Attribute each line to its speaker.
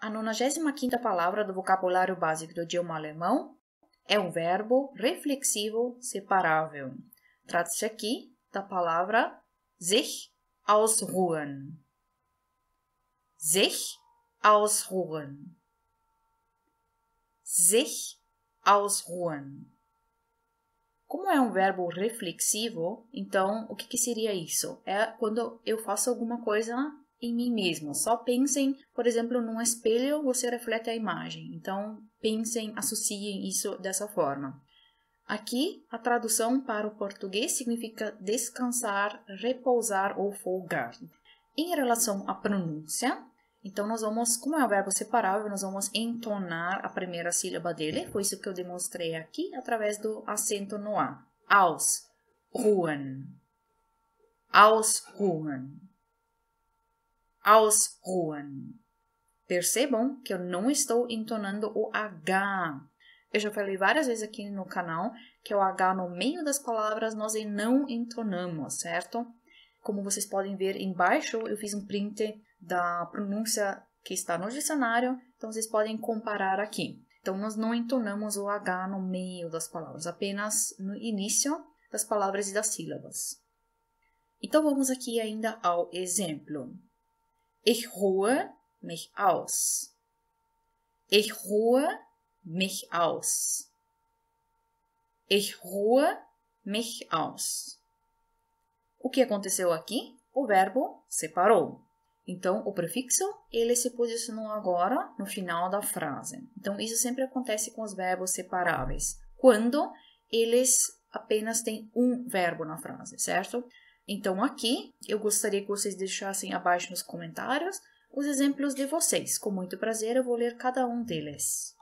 Speaker 1: A 95 palavra do vocabulário básico do idioma alemão é um verbo reflexivo separável. Trata-se aqui da palavra sich ausruhen. Sich ausruhen. Sich ausruhen. Como é um verbo reflexivo, então o que, que seria isso? É quando eu faço alguma coisa em mim mesma. Só pensem, por exemplo, num espelho você reflete a imagem. Então, pensem, associem isso dessa forma. Aqui, a tradução para o português significa descansar, repousar ou folgar. Em relação à pronúncia, então nós vamos, como é o verbo separável, nós vamos entonar a primeira sílaba dele. Foi isso que eu demonstrei aqui através do acento no A. Aus, ruhen. Ausruhen ausruhen. Percebam que eu não estou entonando o H. Eu já falei várias vezes aqui no canal que o H no meio das palavras nós não entonamos, certo? Como vocês podem ver embaixo, eu fiz um print da pronúncia que está no dicionário, então vocês podem comparar aqui. Então, nós não entonamos o H no meio das palavras, apenas no início das palavras e das sílabas. Então, vamos aqui ainda ao exemplo. Ich ruhe mich aus. Ich ruhe mich aus. Ich ruhe mich aus. O que aconteceu aqui? O verbo separou. Então, o prefixo, ele se posicionou agora no final da frase. Então, isso sempre acontece com os verbos separáveis, quando eles apenas têm um verbo na frase, certo? Então, aqui eu gostaria que vocês deixassem abaixo nos comentários os exemplos de vocês. Com muito prazer, eu vou ler cada um deles.